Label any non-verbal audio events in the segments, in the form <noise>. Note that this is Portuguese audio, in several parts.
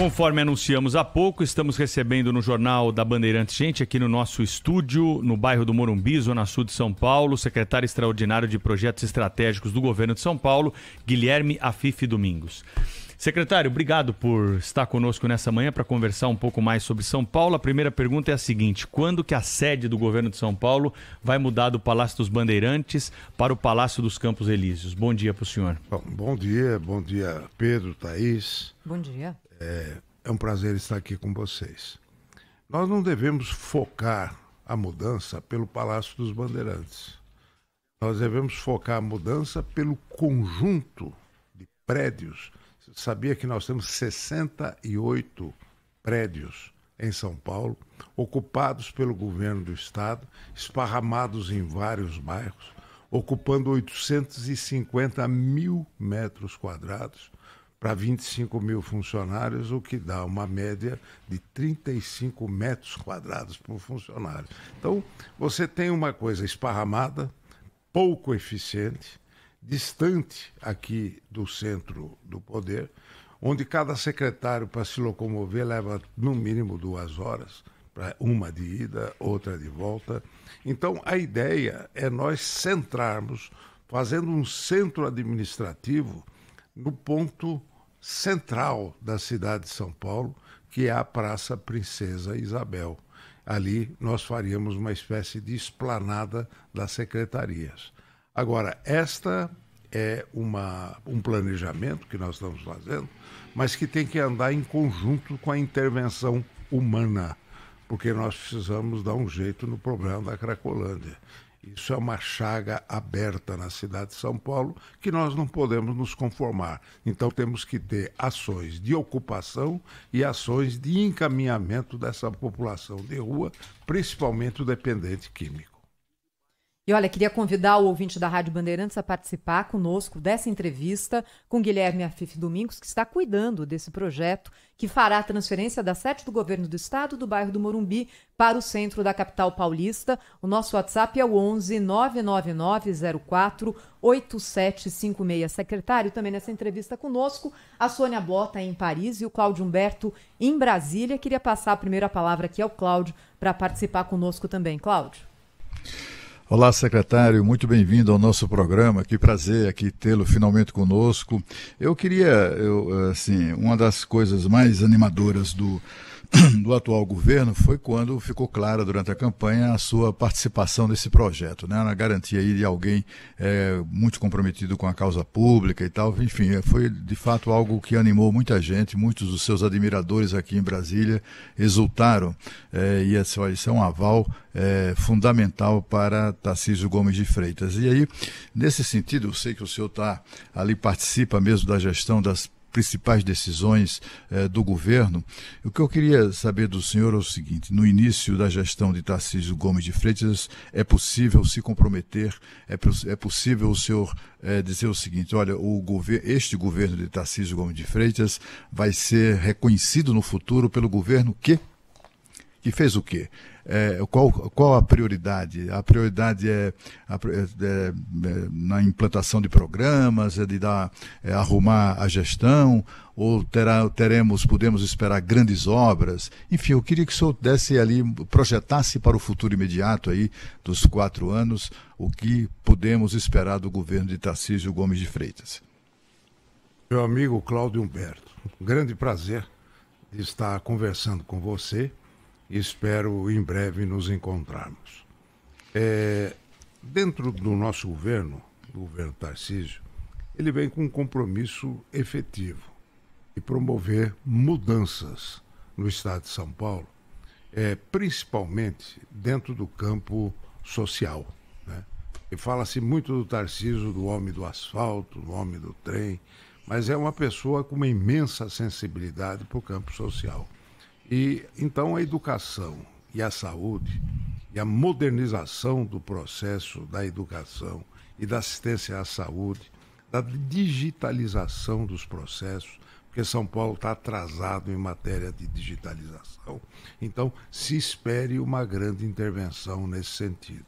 Conforme anunciamos há pouco, estamos recebendo no Jornal da Bandeirantes Gente, aqui no nosso estúdio, no bairro do Morumbi, Zona Sul de São Paulo, secretário extraordinário de Projetos Estratégicos do Governo de São Paulo, Guilherme Afife Domingos. Secretário, obrigado por estar conosco nessa manhã para conversar um pouco mais sobre São Paulo. A primeira pergunta é a seguinte: quando que a sede do governo de São Paulo vai mudar do Palácio dos Bandeirantes para o Palácio dos Campos Elíseos? Bom dia para o senhor. Bom, bom dia, bom dia, Pedro, Thaís. Bom dia. É, é um prazer estar aqui com vocês. Nós não devemos focar a mudança pelo Palácio dos Bandeirantes. Nós devemos focar a mudança pelo conjunto de prédios. Você sabia que nós temos 68 prédios em São Paulo, ocupados pelo governo do estado, esparramados em vários bairros, ocupando 850 mil metros quadrados para 25 mil funcionários, o que dá uma média de 35 metros quadrados por funcionário. Então, você tem uma coisa esparramada, pouco eficiente, distante aqui do centro do poder, onde cada secretário, para se locomover, leva no mínimo duas horas uma de ida, outra de volta. Então, a ideia é nós centrarmos, fazendo um centro administrativo no ponto central da cidade de São Paulo, que é a Praça Princesa Isabel. Ali nós faríamos uma espécie de esplanada das secretarias. Agora, esta é uma, um planejamento que nós estamos fazendo, mas que tem que andar em conjunto com a intervenção humana, porque nós precisamos dar um jeito no problema da Cracolândia. Isso é uma chaga aberta na cidade de São Paulo que nós não podemos nos conformar. Então temos que ter ações de ocupação e ações de encaminhamento dessa população de rua, principalmente o dependente químico. E olha, queria convidar o ouvinte da Rádio Bandeirantes a participar conosco dessa entrevista com Guilherme Afif Domingos, que está cuidando desse projeto que fará a transferência da sede do governo do estado do bairro do Morumbi para o centro da capital paulista. O nosso WhatsApp é o 11 99904 8756. Secretário, também nessa entrevista conosco, a Sônia Bota em Paris e o Cláudio Humberto em Brasília. Queria passar a primeira palavra aqui ao Cláudio para participar conosco também. Cláudio. Olá, secretário, muito bem-vindo ao nosso programa. Que prazer aqui tê-lo finalmente conosco. Eu queria, eu, assim, uma das coisas mais animadoras do <clears throat> do atual governo foi quando ficou clara durante a campanha a sua participação nesse projeto, né? Na garantia aí de alguém é, muito comprometido com a causa pública e tal. Enfim, é, foi de fato algo que animou muita gente, muitos dos seus admiradores aqui em Brasília exultaram. É, e esse, isso é um aval é, fundamental para Tarcísio Gomes de Freitas. E aí, nesse sentido, eu sei que o senhor está ali, participa mesmo da gestão das principais decisões eh, do governo. O que eu queria saber do senhor é o seguinte: no início da gestão de Tarcísio Gomes de Freitas, é possível se comprometer, é, é possível o senhor eh, dizer o seguinte: olha, o gover este governo de Tarcísio Gomes de Freitas vai ser reconhecido no futuro pelo governo que que fez o quê? É, qual, qual a prioridade? A prioridade é é, é, é, na implantação de programas, é de dar, é, arrumar a gestão, ou terá, teremos, podemos esperar grandes obras? Enfim, eu queria que o senhor desse ali, projetasse para o futuro imediato aí, dos quatro anos, o que podemos esperar do governo de Tarcísio Gomes de Freitas. Meu amigo Cláudio Humberto, um grande prazer de estar conversando com você Espero em breve nos encontrarmos. É, dentro do nosso governo, do governo Tarcísio, ele vem com um compromisso efetivo e promover mudanças no estado de São Paulo, é, principalmente dentro do campo social. Né? E fala-se muito do Tarcísio, do homem do asfalto, do homem do trem, mas é uma pessoa com uma imensa sensibilidade para o campo social. E então a educação e a saúde e a modernização do processo da educação e da assistência à saúde, da digitalização dos processos, porque São Paulo está atrasado em matéria de digitalização. Então, se espere uma grande intervenção nesse sentido.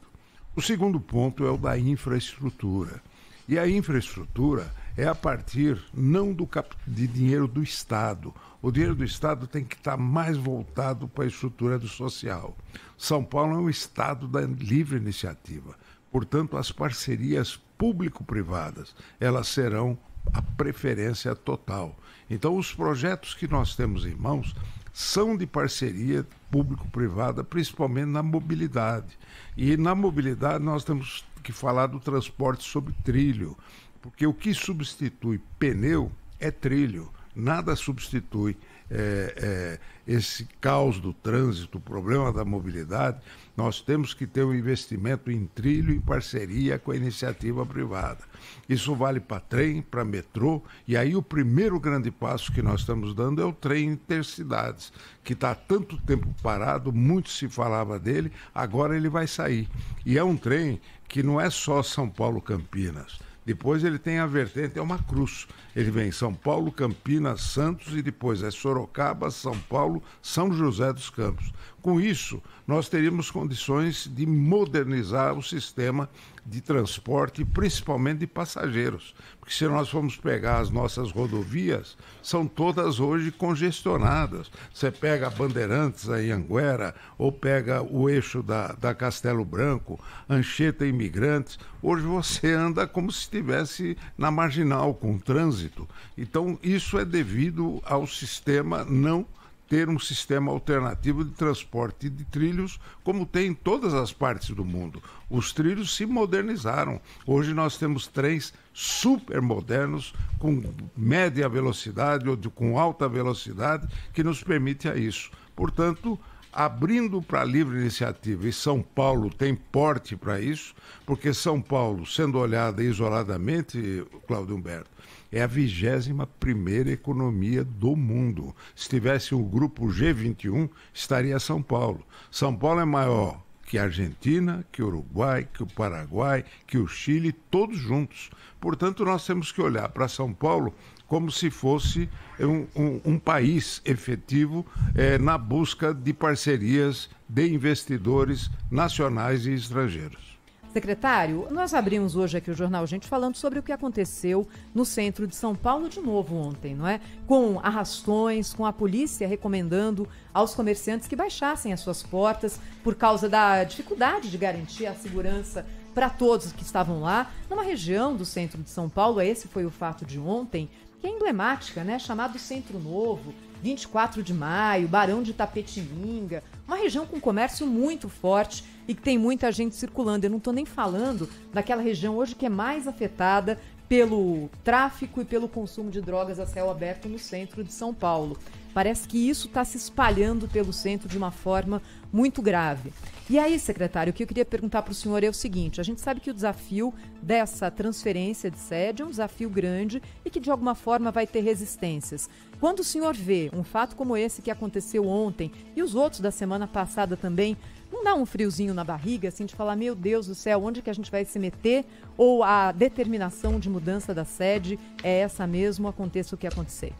O segundo ponto é o da infraestrutura. E a infraestrutura é a partir não do cap... de dinheiro do Estado. O dinheiro do Estado tem que estar mais voltado para a estrutura do social. São Paulo é um Estado da livre iniciativa. Portanto, as parcerias público-privadas, elas serão a preferência total. Então, os projetos que nós temos em mãos são de parceria público-privada, principalmente na mobilidade. E na mobilidade nós temos que falar do transporte sobre trilho, porque o que substitui pneu é trilho. Nada substitui é, é, esse caos do trânsito, o problema da mobilidade. Nós temos que ter um investimento em trilho em parceria com a iniciativa privada. Isso vale para trem, para metrô, e aí o primeiro grande passo que nós estamos dando é o trem intercidades, que está há tanto tempo parado, muito se falava dele, agora ele vai sair. E é um trem que não é só São Paulo-Campinas depois ele tem a vertente, é uma cruz. Ele vem São Paulo, Campinas, Santos e depois é Sorocaba, São Paulo, São José dos Campos. Com isso, nós teríamos condições de modernizar o sistema de transporte, principalmente de passageiros. Porque se nós formos pegar as nossas rodovias, são todas hoje congestionadas. Você pega Bandeirantes, a Anguera, ou pega o eixo da, da Castelo Branco, Anchieta Imigrantes. Hoje você anda como se estivesse na marginal, com trânsito. Então, isso é devido ao sistema não ter um sistema alternativo de transporte de trilhos, como tem em todas as partes do mundo. Os trilhos se modernizaram. Hoje nós temos trens super modernos, com média velocidade ou de, com alta velocidade, que nos permite a isso. Portanto, abrindo para a livre iniciativa, e São Paulo tem porte para isso, porque São Paulo, sendo olhada isoladamente, Cláudio Humberto, é a 21 primeira economia do mundo. Se tivesse o um grupo G21, estaria São Paulo. São Paulo é maior que a Argentina, que o Uruguai, que o Paraguai, que o Chile, todos juntos. Portanto, nós temos que olhar para São Paulo como se fosse um, um, um país efetivo é, na busca de parcerias de investidores nacionais e estrangeiros. Secretário, nós abrimos hoje aqui o Jornal Gente falando sobre o que aconteceu no centro de São Paulo de novo ontem, não é? Com arrastões, com a polícia recomendando aos comerciantes que baixassem as suas portas por causa da dificuldade de garantir a segurança para todos que estavam lá, numa região do centro de São Paulo, esse foi o fato de ontem, que é emblemática, né? Chamado Centro Novo, 24 de Maio, Barão de Tapetininga, uma região com comércio muito forte e que tem muita gente circulando. Eu não estou nem falando daquela região hoje que é mais afetada pelo tráfico e pelo consumo de drogas a céu aberto no centro de São Paulo. Parece que isso está se espalhando pelo centro de uma forma muito grave. E aí, secretário, o que eu queria perguntar para o senhor é o seguinte: a gente sabe que o desafio dessa transferência de sede é um desafio grande e que de alguma forma vai ter resistências. Quando o senhor vê um fato como esse que aconteceu ontem e os outros da semana passada também, não dá um friozinho na barriga, assim, de falar, meu Deus do céu, onde que a gente vai se meter? Ou a determinação de mudança da sede é essa mesmo, aconteça o que acontecer?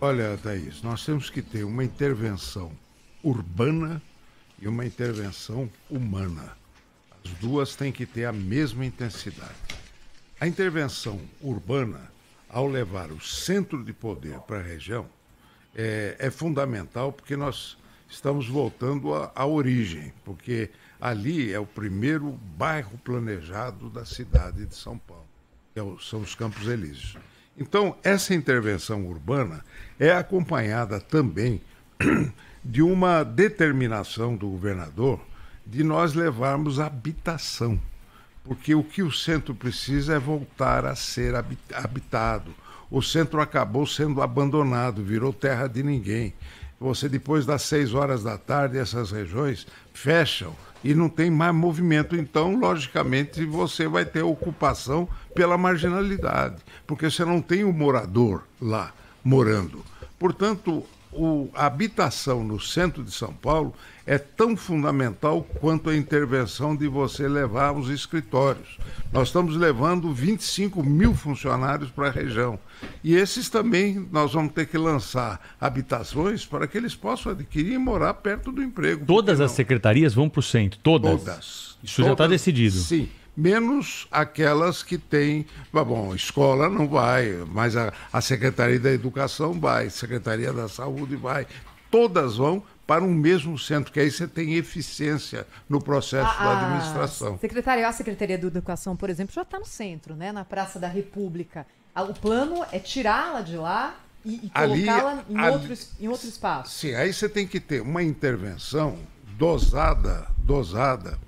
Olha, Thaís, nós temos que ter uma intervenção urbana e uma intervenção humana. As duas têm que ter a mesma intensidade. A intervenção urbana, ao levar o centro de poder para a região, é, é fundamental porque nós estamos voltando à, origem, porque ali é o primeiro bairro planejado da cidade de São Paulo, que é o, são os Campos Elíseos. Então, essa intervenção urbana é acompanhada também <clears throat> de uma determinação do governador de nós levarmos habitação, porque o que o centro precisa é voltar a ser habitado. O centro acabou sendo abandonado, virou terra de ninguém. Você, depois das 6 horas da tarde, essas regiões fecham e não tem mais movimento. Então, logicamente, você vai ter ocupação pela marginalidade, porque você não tem o um morador lá morando. Portanto, o, a habitação no centro de São Paulo é tão fundamental quanto a intervenção de você levar os escritórios. Nós estamos levando 25 mil funcionários para a região. E esses também nós vamos ter que lançar habitações para que eles possam adquirir e morar perto do emprego. Todas as secretarias vão para o centro? Todas? Todas. Isso tá Todas, já está decidido? Sim menos aquelas que têm. Ah, bom, escola não vai, mas a, a Secretaria da Educação vai, Secretaria da Saúde vai. Todas vão para um mesmo centro, que aí você tem eficiência no processo a, da ah, ah, administração. Secretária, a Secretaria de Educação, por exemplo, já está no centro, né? na Praça da República. O plano é tirá-la de lá e, e colocá-la em, em outro espaço. Sim, aí você tem que ter uma intervenção dosada, dosada,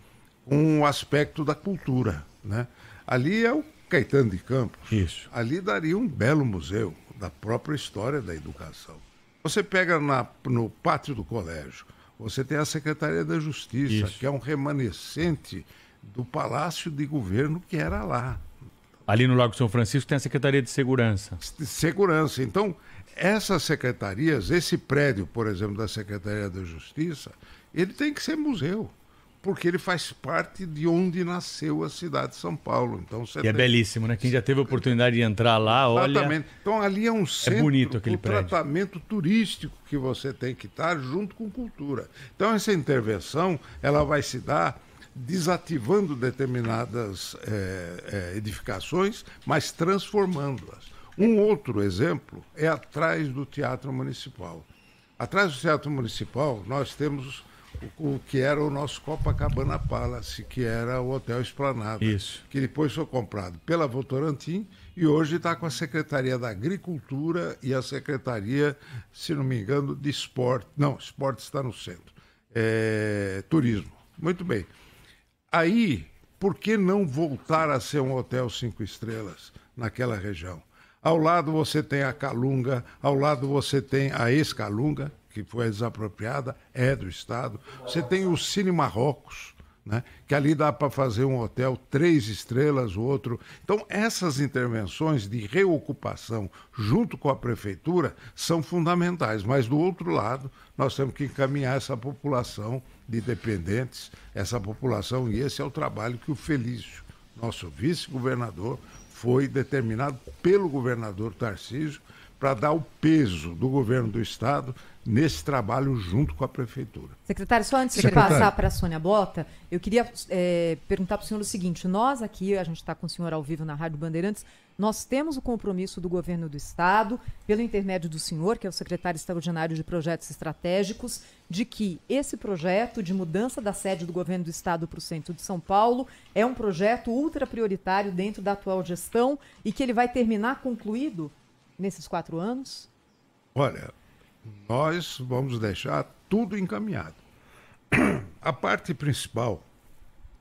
com o aspecto da cultura. Né? Ali é o Caetano de Campos. Isso. Ali daria um belo museu da própria história da educação. Você pega na, no pátio do colégio, você tem a Secretaria da Justiça, Isso. que é um remanescente do Palácio de Governo que era lá. Ali no Lago São Francisco tem a Secretaria de Segurança. Segurança. Então, essas secretarias, esse prédio, por exemplo, da Secretaria da Justiça, ele tem que ser museu porque ele faz parte de onde nasceu a cidade de São Paulo. Então você e é tem... é belíssimo, né? Quem já teve a oportunidade de entrar lá, olha. Então ali é um é centro, é bonito aquele um tratamento turístico que você tem que estar junto com cultura. Então essa intervenção ela vai se dar desativando determinadas é, é, edificações, mas transformando-as. Um outro exemplo é atrás do Teatro Municipal. Atrás do Teatro Municipal nós temos o que era o nosso Copacabana Palace, que era o Hotel Esplanada. Isso. Que depois foi comprado pela Votorantim e hoje está com a Secretaria da Agricultura e a Secretaria, se não me engano, de Esporte. Não, Esporte está no centro. É, turismo. Muito bem. Aí, por que não voltar a ser um hotel cinco estrelas naquela região? Ao lado você tem a Calunga, ao lado você tem a escalunga que foi desapropriada, é do Estado. Você tem o Cine Marrocos, né? que ali dá para fazer um hotel três estrelas, o outro. Então, essas intervenções de reocupação junto com a prefeitura são fundamentais, mas do outro lado, nós temos que encaminhar essa população de dependentes, essa população, e esse é o trabalho que o Felício, nosso vice-governador, foi determinado pelo governador Tarcísio para dar o peso do governo do Estado nesse trabalho junto com a prefeitura. Secretário, só antes de passar para a Sônia Bota, eu queria é, perguntar para o senhor o seguinte: nós aqui, a gente está com o senhor ao vivo na Rádio Bandeirantes, nós temos o compromisso do governo do estado, pelo intermédio do senhor, que é o secretário extraordinário de projetos estratégicos, de que esse projeto de mudança da sede do governo do estado para o centro de São Paulo é um projeto ultra prioritário dentro da atual gestão e que ele vai terminar concluído nesses quatro anos? Olha, nós vamos deixar tudo encaminhado. A parte principal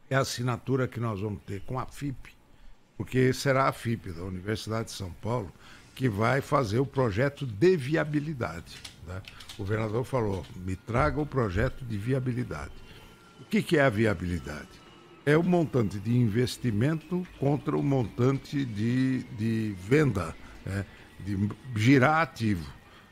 é a assinatura que nós vamos ter com a FIP, porque será a FIP da Universidade de São Paulo que vai fazer o projeto de viabilidade. Né? O governador falou: me traga o projeto de viabilidade. O que, que é a viabilidade? É o montante de investimento contra o montante de, de venda, né? de girar ativo.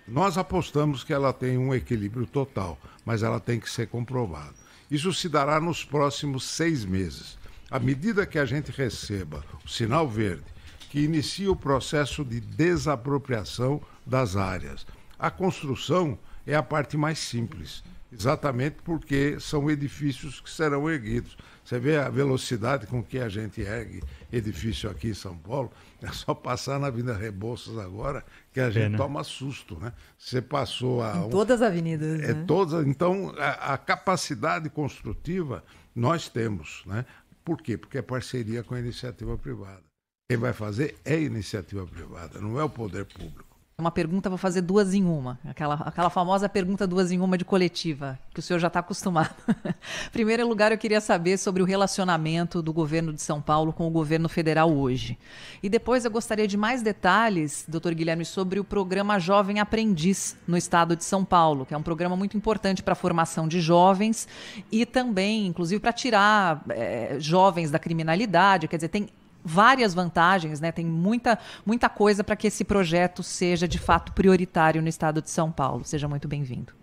Nós apostamos que ela tem um equilíbrio total, mas ela tem que ser comprovada. Isso se dará nos próximos seis meses. À medida que a gente receba o sinal verde, que inicia o processo de desapropriação das áreas. A construção é a parte mais simples, exatamente porque são edifícios que serão erguidos. Você vê a velocidade com que a gente ergue edifício aqui em São Paulo, é só passar na Avenida Rebouças agora que a gente Pena. toma susto, né? Você passou a... Em todas as avenidas, é, né? todas, então, a, a capacidade construtiva nós temos, né? Por quê? Porque é parceria com a iniciativa privada. Quem vai fazer é a iniciativa privada, não é o poder público. Uma pergunta, vou fazer duas em uma. Aquela, aquela famosa pergunta duas em uma de coletiva, que o senhor já está acostumado. <laughs> Primeiro lugar, eu queria saber sobre o relacionamento do governo de São Paulo com o governo federal hoje. E depois eu gostaria de mais detalhes, doutor Guilherme, sobre o programa Jovem Aprendiz no estado de São Paulo, que é um programa muito importante para a formação de jovens e também, inclusive, para tirar é, jovens da criminalidade. Quer dizer, tem várias vantagens, né? Tem muita, muita coisa para que esse projeto seja de fato prioritário no estado de São Paulo. Seja muito bem-vindo.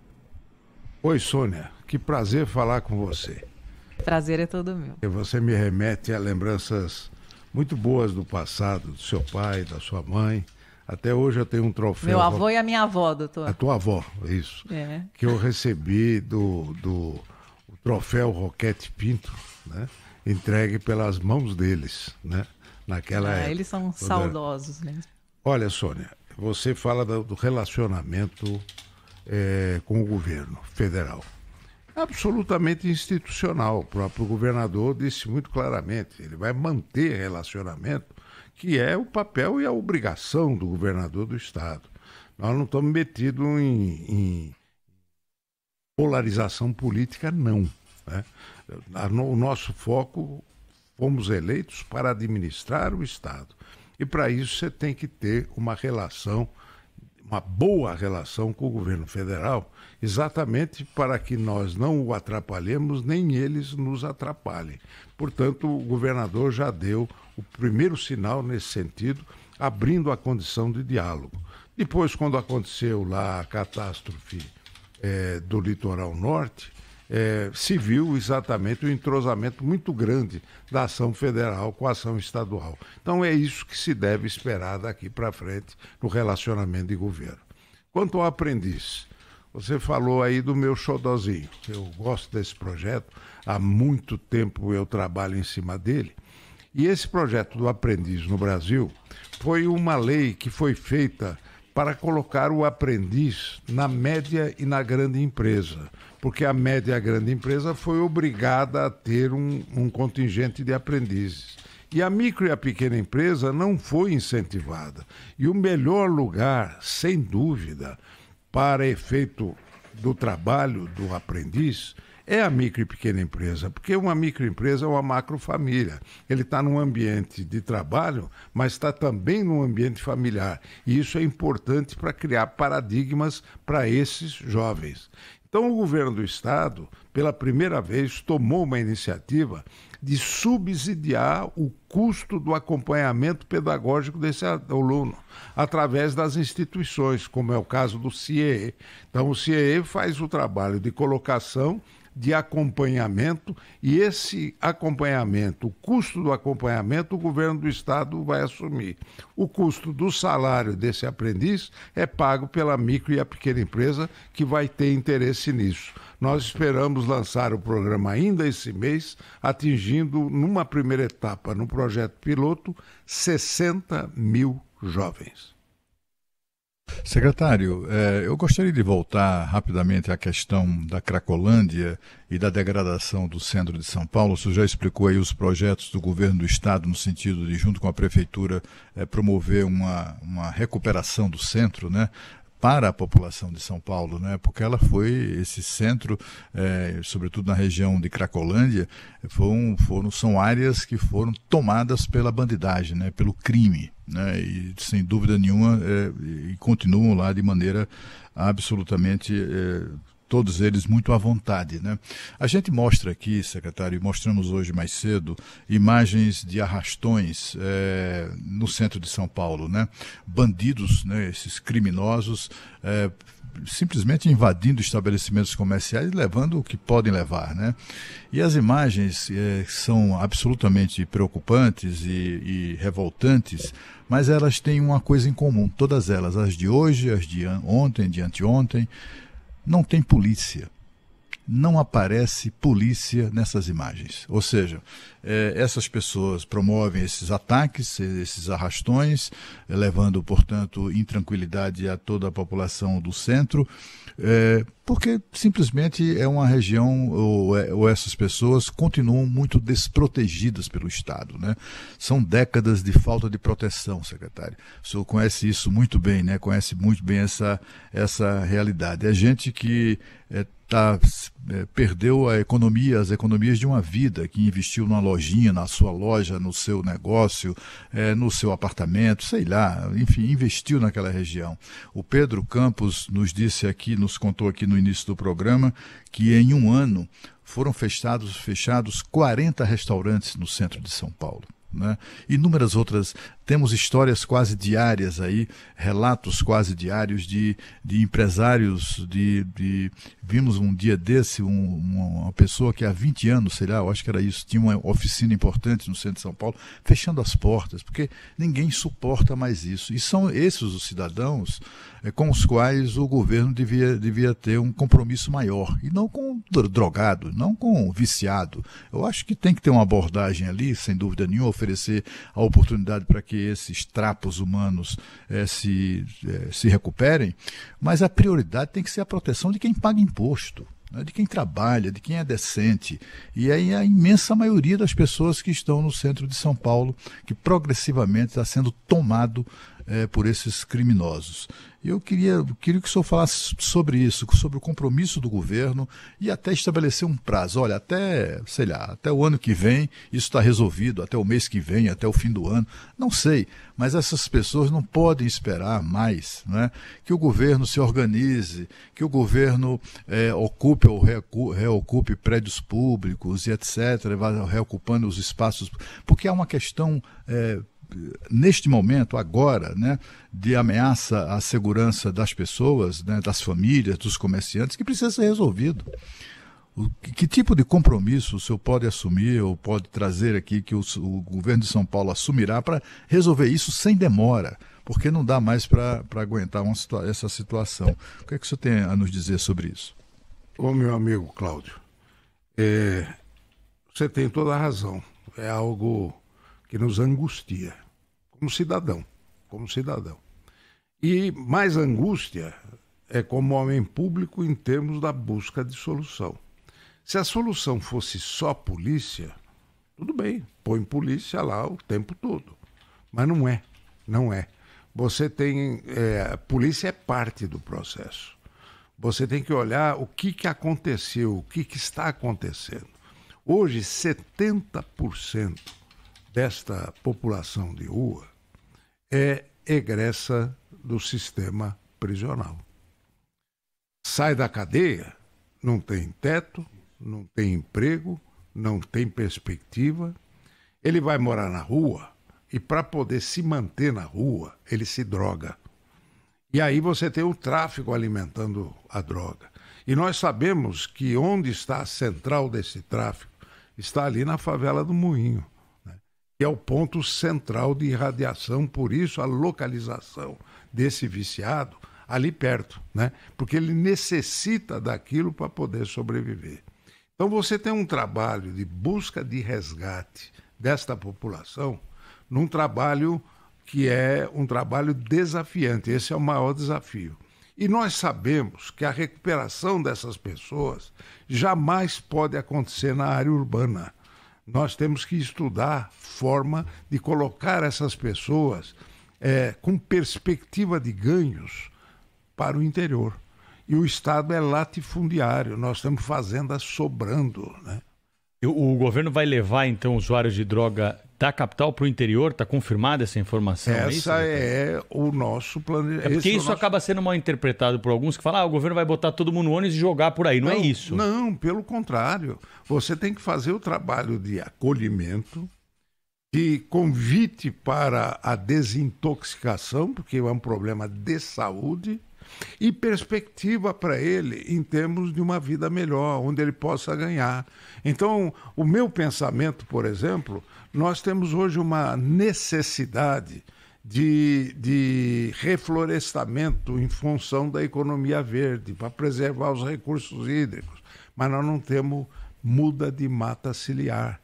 Oi, Sônia. Que prazer falar com você. Prazer é todo meu. E você me remete a lembranças muito boas do passado, do seu pai, da sua mãe. Até hoje eu tenho um troféu. Meu avô e a minha avó, doutor. A tua avó, é isso. É. Que eu recebi do, do troféu Roquete Pinto, né? entregue pelas mãos deles, né? Naquela ah, época. Eles são saudosos mesmo. Olha, Sônia, você fala do relacionamento é, com o governo federal. Absolutamente institucional. O próprio governador disse muito claramente: ele vai manter relacionamento, que é o papel e a obrigação do governador do Estado. Nós não estamos metidos em, em polarização política, não. Né? Ah, o nosso foco, fomos eleitos para administrar o Estado. E para isso você tem que ter uma relação, uma boa relação com o governo federal, exatamente para que nós não o atrapalhemos, nem eles nos atrapalhem. Portanto, o governador já deu o primeiro sinal nesse sentido, abrindo a condição de diálogo. Depois, quando aconteceu lá a catástrofe é, do litoral norte, é, se viu exatamente um entrosamento muito grande da ação federal com a ação estadual. Então é isso que se deve esperar daqui para frente no relacionamento de governo. Quanto ao aprendiz, você falou aí do meu xodozinho. Eu gosto desse projeto, há muito tempo eu trabalho em cima dele. E esse projeto do aprendiz no Brasil foi uma lei que foi feita para colocar o aprendiz na média e na grande empresa, porque a média e a grande empresa foi obrigada a ter um, um contingente de aprendizes. E a micro e a pequena empresa não foi incentivada. E o melhor lugar, sem dúvida, para efeito do trabalho do aprendiz é a micro e pequena empresa, porque uma microempresa é uma macrofamília. Ele está num ambiente de trabalho, mas está também num ambiente familiar. E isso é importante para criar paradigmas para esses jovens. Então, o governo do Estado, pela primeira vez, tomou uma iniciativa de subsidiar o custo do acompanhamento pedagógico desse aluno, através das instituições, como é o caso do CIE. Então, o CIE faz o trabalho de colocação de acompanhamento e esse acompanhamento, o custo do acompanhamento, o governo do estado vai assumir. O custo do salário desse aprendiz é pago pela micro e a pequena empresa que vai ter interesse nisso. Nós esperamos lançar o programa ainda esse mês, atingindo, numa primeira etapa, no projeto piloto, 60 mil jovens. Secretário, é, eu gostaria de voltar rapidamente à questão da Cracolândia e da degradação do centro de São Paulo. O senhor já explicou aí os projetos do governo do Estado no sentido de, junto com a Prefeitura, é, promover uma, uma recuperação do centro, né? para a população de São Paulo, né? porque ela foi esse centro, é, sobretudo na região de Cracolândia, foram, foram, são áreas que foram tomadas pela bandidagem, né? pelo crime. Né? E sem dúvida nenhuma, é, e continuam lá de maneira absolutamente é, todos eles muito à vontade. Né? A gente mostra aqui, secretário, e mostramos hoje mais cedo, imagens de arrastões é, no centro de São Paulo. Né? Bandidos, né, esses criminosos, é, simplesmente invadindo estabelecimentos comerciais e levando o que podem levar, né? E as imagens eh, são absolutamente preocupantes e, e, revoltantes, mas elas têm uma coisa em comum, todas elas, as de hoje, as de ontem, de anteontem, não tem polícia. Não aparece polícia nessas imagens. Ou seja, é, essas pessoas promovem esses ataques, esses arrastões, levando, portanto, intranquilidade a toda a população do centro. É, porque simplesmente é uma região ou, é, ou, essas pessoas continuam muito desprotegidas pelo Estado. Né? São décadas de falta de proteção, secretário. O senhor conhece isso muito bem, né? conhece muito bem essa, essa realidade. É gente que é, Tá, é, perdeu a economia, as economias de uma vida, que investiu numa lojinha, na sua loja, no seu negócio, é, no seu apartamento, sei lá, enfim, investiu naquela região. O Pedro Campos nos disse aqui, nos contou aqui no início do programa que em um ano foram fechados, fechados 40 restaurantes no centro de São Paulo. Né? Inúmeras outras temos histórias quase diárias aí, relatos quase diários de, de empresários, de, de vimos um dia desse um, uma pessoa que há 20 anos, sei lá, eu acho que era isso, tinha uma oficina importante no centro de São Paulo, fechando as portas, porque ninguém suporta mais isso. E são esses os cidadãos é, com os quais o governo devia, devia ter um compromisso maior, e não com drogado, não com viciado. Eu acho que tem que ter uma abordagem ali, sem dúvida nenhuma, oferecer a oportunidade para que esses trapos humanos é, se, é, se recuperem, mas a prioridade tem que ser a proteção de quem paga imposto né, de quem trabalha, de quem é decente. E aí a imensa maioria das pessoas que estão no centro de São Paulo, que progressivamente está sendo tomado é, por esses criminosos. Eu queria, queria que o senhor falasse sobre isso, sobre o compromisso do governo e até estabelecer um prazo. Olha, até, sei lá, até o ano que vem isso está resolvido, até o mês que vem, até o fim do ano. Não sei, mas essas pessoas não podem esperar mais né, que o governo se organize, que o governo é, ocupe ou reocupe prédios públicos e etc., vá reocupando os espaços, porque há uma questão. É, neste momento, agora, né, de ameaça à segurança das pessoas, né, das famílias, dos comerciantes, que precisa ser resolvido. O, que, que tipo de compromisso o senhor pode assumir ou pode trazer aqui que o, o governo de São Paulo assumirá para resolver isso sem demora? Porque não dá mais para aguentar uma, essa situação. O que é que o senhor tem a nos dizer sobre isso? Ô, meu amigo Cláudio, é, você tem toda a razão. É algo que nos angustia, como cidadão, como cidadão. E mais angústia é como homem público em termos da busca de solução. Se a solução fosse só polícia, tudo bem, põe polícia lá o tempo todo. Mas não é, não é. Você tem. É, polícia é parte do processo. Você tem que olhar o que, que aconteceu, o que, que está acontecendo. Hoje, 70% desta população de rua é egressa do sistema prisional. Sai da cadeia, não tem teto, não tem emprego, não tem perspectiva. Ele vai morar na rua e, para poder se manter na rua, ele se droga. E aí você tem o tráfico alimentando a droga. E nós sabemos que onde está a central desse tráfico está ali na favela do Moinho que é o ponto central de irradiação, por isso a localização desse viciado ali perto, né? Porque ele necessita daquilo para poder sobreviver. Então você tem um trabalho de busca de resgate desta população, num trabalho que é um trabalho desafiante. Esse é o maior desafio. E nós sabemos que a recuperação dessas pessoas jamais pode acontecer na área urbana nós temos que estudar forma de colocar essas pessoas é, com perspectiva de ganhos para o interior. E o Estado é latifundiário, nós temos fazendas sobrando. Né? O governo vai levar, então, usuários de droga da capital para o interior? Está confirmada essa informação? Essa é, isso, é o nosso plano É porque é isso é nosso... acaba sendo mal interpretado por alguns que falam ah, o governo vai botar todo mundo no ônibus e jogar por aí. Não, é não, é isso. Não, pelo contrário. Você tem que fazer o trabalho de acolhimento, de convite para a desintoxicação, porque é um problema de saúde, e perspectiva para ele em termos de uma vida melhor, onde ele possa ganhar. Então, o meu pensamento, por exemplo, nós temos hoje uma necessidade de, de reflorestamento em função da economia verde, para preservar os recursos hídricos, mas nós não temos muda de mata ciliar.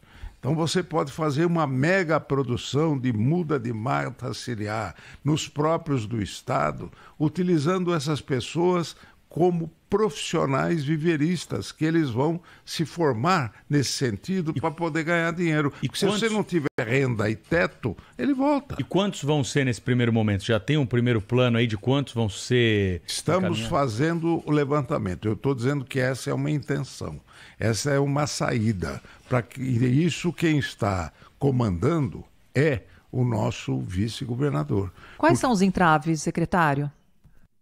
Então você pode fazer uma mega produção de muda de mata ciliar nos próprios do estado, utilizando essas pessoas como profissionais viveristas, que eles vão se formar nesse sentido para poder ganhar dinheiro. E se você não tiver renda e teto, ele volta. E quantos vão ser nesse primeiro momento? Já tem um primeiro plano aí de quantos vão ser? Estamos fazendo o levantamento. Eu estou dizendo que essa é uma intenção, essa é uma saída. Para que isso quem está comandando é o nosso vice-governador. Quais são os entraves, secretário?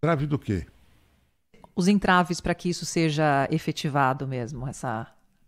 Entrave do quê? os entraves para que isso seja efetivado mesmo, essa,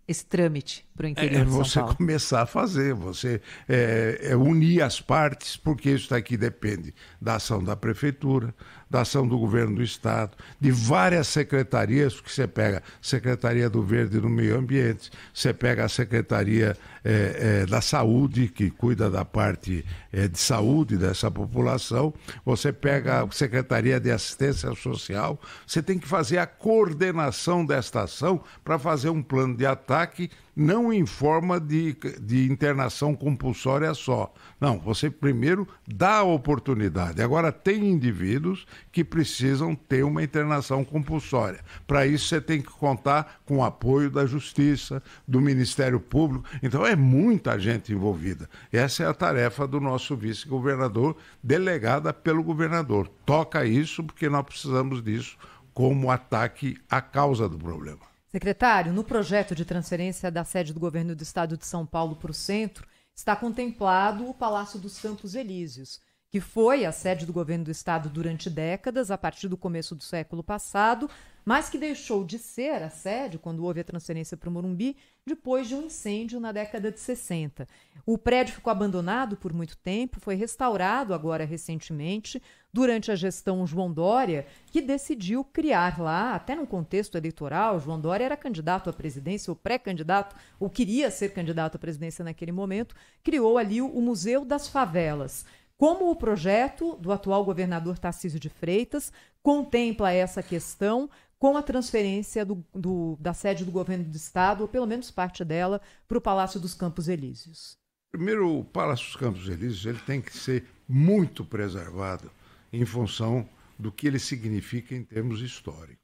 esse trâmite para o é, interior é, de São você Paulo? Você começar a fazer, você é, é, unir as partes, porque isso daqui depende da ação da prefeitura, da ação do governo do estado, de várias secretarias, porque você pega a Secretaria do Verde e do Meio Ambiente, você pega a Secretaria é, é, da saúde, que cuida da parte é, de saúde dessa população, você pega a Secretaria de Assistência Social, você tem que fazer a coordenação desta ação para fazer um plano de ataque não em forma de, de internação compulsória só. Não, você primeiro dá a oportunidade. Agora, tem indivíduos que precisam ter uma internação compulsória. Para isso, você tem que contar com o apoio da Justiça, do Ministério Público. Então, é é muita gente envolvida. Essa é a tarefa do nosso vice-governador, delegada pelo governador. Toca isso, porque nós precisamos disso como ataque à causa do problema. Secretário, no projeto de transferência da sede do governo do estado de São Paulo para o centro, está contemplado o Palácio dos Campos Elíseos que foi a sede do governo do estado durante décadas, a partir do começo do século passado, mas que deixou de ser a sede quando houve a transferência para o Morumbi, depois de um incêndio na década de 60. O prédio ficou abandonado por muito tempo, foi restaurado agora recentemente, durante a gestão João Dória, que decidiu criar lá, até no contexto eleitoral, João Dória era candidato à presidência, ou pré-candidato, ou queria ser candidato à presidência naquele momento, criou ali o Museu das Favelas como o projeto do atual governador Tarcísio de Freitas contempla essa questão com a transferência do, do, da sede do governo do Estado, ou pelo menos parte dela, para o Palácio dos Campos Elíseos? Primeiro, o Palácio dos Campos Elíseos ele tem que ser muito preservado em função do que ele significa em termos históricos.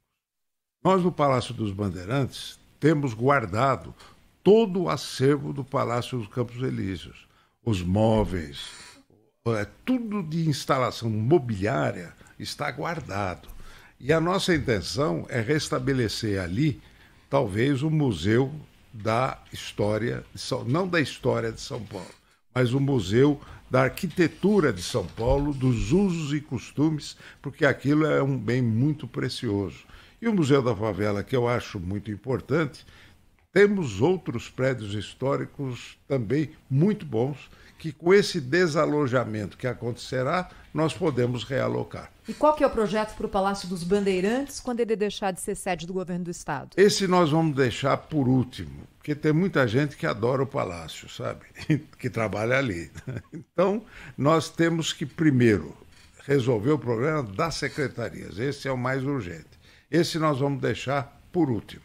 Nós, no Palácio dos Bandeirantes, temos guardado todo o acervo do Palácio dos Campos Elíseos. Os móveis, tudo de instalação mobiliária está guardado. E a nossa intenção é restabelecer ali, talvez, o museu da história, de São, não da história de São Paulo, mas o museu da arquitetura de São Paulo, dos usos e costumes, porque aquilo é um bem muito precioso. E o Museu da Favela, que eu acho muito importante, temos outros prédios históricos também muito bons que com esse desalojamento que acontecerá, nós podemos realocar. E qual que é o projeto para o Palácio dos Bandeirantes quando ele deixar de ser sede do governo do estado? Esse nós vamos deixar por último, porque tem muita gente que adora o palácio, sabe? <laughs> que trabalha ali. <laughs> Então, nós temos que primeiro resolver o problema das secretarias. Esse é o mais urgente. Esse nós vamos deixar por último.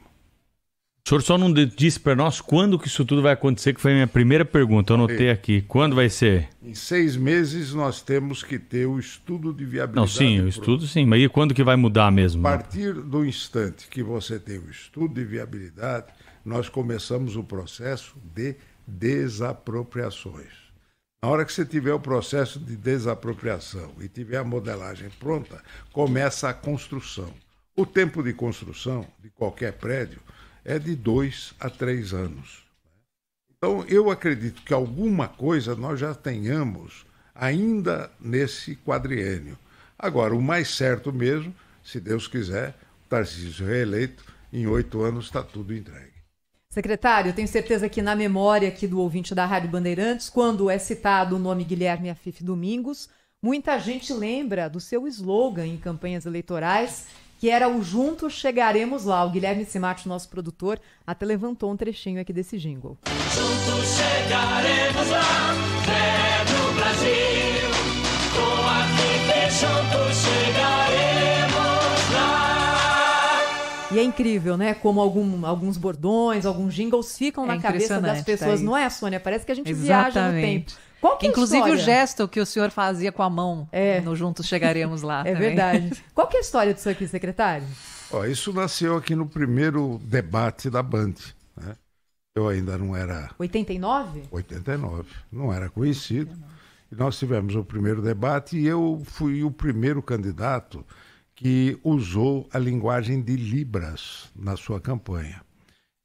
O senhor só não disse para nós quando que isso tudo vai acontecer, que foi a minha primeira pergunta. Eu anotei aqui. Quando vai ser? Em seis meses nós temos que ter o estudo de viabilidade. Não, sim, o estudo sim. Mas e quando que vai mudar mesmo? A partir do instante que você tem o estudo de viabilidade, nós começamos o processo de desapropriações. Na hora que você tiver o processo de desapropriação e tiver a modelagem pronta, começa a construção. O tempo de construção de qualquer prédio é de dois a três anos. Então, eu acredito que alguma coisa nós já tenhamos ainda nesse quadriênio. Agora, o mais certo mesmo, se Deus quiser, Tarcísio reeleito, em oito anos está tudo entregue. Secretário, tenho certeza que na memória aqui do ouvinte da Rádio Bandeirantes, quando é citado o nome Guilherme Afif Domingos, muita gente lembra do seu slogan em campanhas eleitorais, que era o Juntos Chegaremos Lá. O Guilherme Simati, nosso produtor, até levantou um trechinho aqui desse jingle. Juntos chegaremos lá, é do Brasil. Tô aqui, juntos chegaremos lá. E é incrível, né? Como algum, alguns bordões, alguns jingles ficam é na cabeça das pessoas, tá não é, Sônia? Parece que a gente Exatamente. viaja no tempo. Qual que Inclusive o gesto que o senhor fazia com a mão é. no Juntos Chegaremos Lá. é verdade. <laughs> Qual que é a história disso aqui, secretário? Ó, isso nasceu aqui no primeiro debate da Band. Né? Eu ainda não era. 89? 89. Não era conhecido. 89. E nós tivemos o primeiro debate e eu fui o primeiro candidato que usou a linguagem de Libras na sua campanha.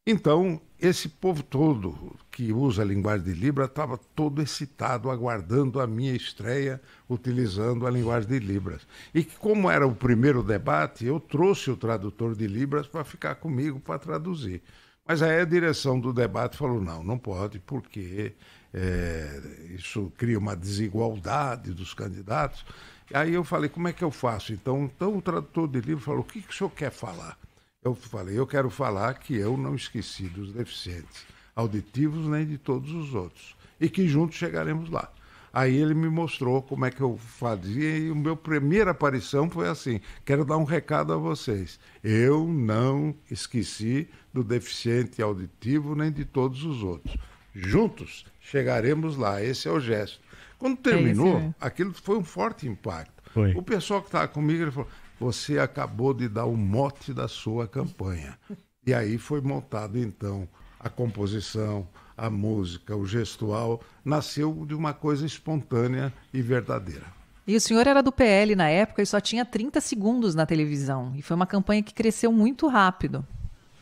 Então, esse povo todo que usa a linguagem de Libra estava todo excitado, aguardando a minha estreia utilizando a linguagem de Libras. E como era o primeiro debate, eu trouxe o tradutor de Libras para ficar comigo para traduzir. Mas aí a direção do debate falou: não, não pode, porque é, isso cria uma desigualdade dos candidatos. Aí eu falei: como é que eu faço? Então, então o tradutor de libras falou: o que, que o senhor quer falar? Eu falei, eu quero falar que eu não esqueci dos deficientes auditivos nem de todos os outros e que juntos chegaremos lá. Aí ele me mostrou como é que eu fazia e a minha primeira aparição foi assim: quero dar um recado a vocês. Eu não esqueci do deficiente auditivo nem de todos os outros. Juntos chegaremos lá. Esse é o gesto. Quando é terminou, é né? aquilo foi um forte impacto. Foi. O pessoal que estava comigo ele falou: você acabou de dar o mote da sua campanha. E aí foi montado então a composição, a música, o gestual, nasceu de uma coisa espontânea e verdadeira. E o senhor era do PL na época e só tinha 30 segundos na televisão. E foi uma campanha que cresceu muito rápido.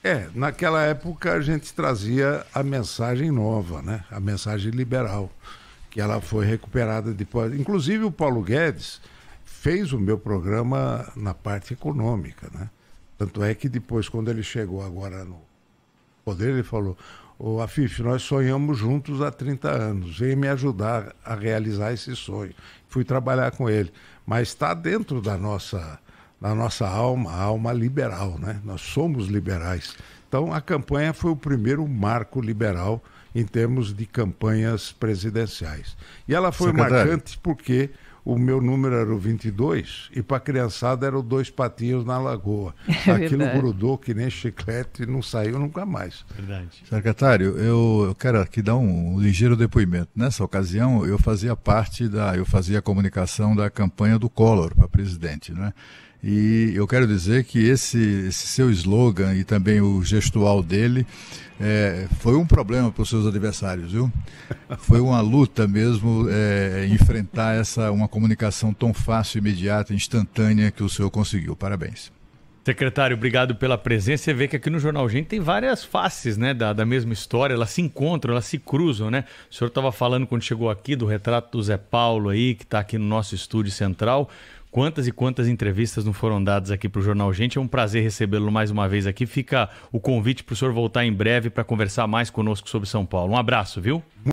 É, naquela época a gente trazia a mensagem nova, né? A mensagem liberal, que ela foi recuperada depois. Inclusive o Paulo Guedes, fez o meu programa na parte econômica, né? Tanto é que depois, quando ele chegou agora no poder, ele falou: Ô oh, Afif, nós sonhamos juntos há 30 anos, vem me ajudar a realizar esse sonho. Fui trabalhar com ele, mas está dentro da nossa, da nossa alma, a alma liberal, né? Nós somos liberais. Então, a campanha foi o primeiro marco liberal em termos de campanhas presidenciais. E ela foi Secretário. marcante porque o meu número era o 22 e para a criançada era o Dois Patinhos na Lagoa. <laughs> É Aquilo grudou que nem chiclete e não saiu nunca mais. Verdade. Secretário, eu, eu quero aqui dar um, um, ligeiro depoimento. Nessa ocasião, eu fazia parte da, eu fazia a comunicação da campanha do Collor para presidente, né? E eu quero dizer que esse, esse seu slogan e também o gestual dele é, foi um problema para os seus adversários, viu? <laughs> Foi uma luta mesmo é, enfrentar essa uma comunicação tão fácil, imediata, instantânea que o senhor conseguiu. Parabéns. Secretário, obrigado pela presença. Você vê que aqui no Jornal Gente tem várias faces né, da, da mesma história, elas se encontram, elas se cruzam, né? O senhor estava falando quando chegou aqui do retrato do Zé Paulo aí, que está aqui no nosso estúdio central. Quantas e quantas entrevistas não foram dadas aqui para o Jornal Gente? É um prazer recebê-lo mais uma vez aqui. Fica o convite para o senhor voltar em breve para conversar mais conosco sobre São Paulo. Um abraço, viu?